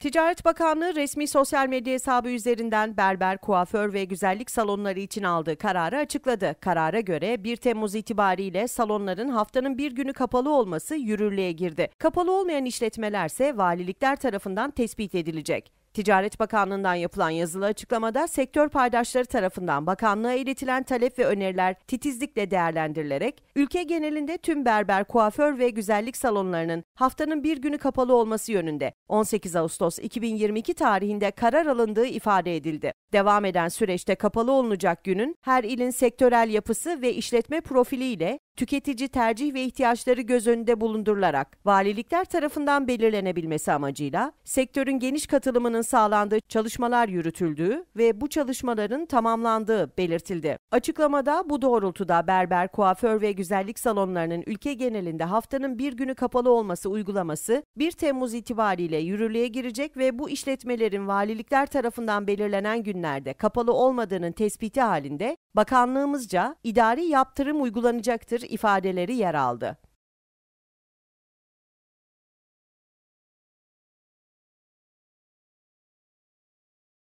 Ticaret Bakanlığı resmi sosyal medya hesabı üzerinden berber, kuaför ve güzellik salonları için aldığı kararı açıkladı. Karara göre 1 Temmuz itibariyle salonların haftanın bir günü kapalı olması yürürlüğe girdi. Kapalı olmayan işletmelerse valilikler tarafından tespit edilecek. Ticaret Bakanlığı'ndan yapılan yazılı açıklamada sektör paydaşları tarafından bakanlığa iletilen talep ve öneriler titizlikle değerlendirilerek ülke genelinde tüm berber, kuaför ve güzellik salonlarının haftanın bir günü kapalı olması yönünde 18 Ağustos 2022 tarihinde karar alındığı ifade edildi. Devam eden süreçte kapalı olunacak günün her ilin sektörel yapısı ve işletme profiliyle tüketici tercih ve ihtiyaçları göz önünde bulundurularak valilikler tarafından belirlenebilmesi amacıyla sektörün geniş katılımının sağlandığı çalışmalar yürütüldüğü ve bu çalışmaların tamamlandığı belirtildi. Açıklamada bu doğrultuda berber, kuaför ve güzellik salonlarının ülke genelinde haftanın bir günü kapalı olması uygulaması 1 Temmuz itibariyle yürürlüğe girecek ve bu işletmelerin valilikler tarafından belirlenen gün hükümlerde kapalı olmadığının tespiti halinde bakanlığımızca idari yaptırım uygulanacaktır ifadeleri yer aldı.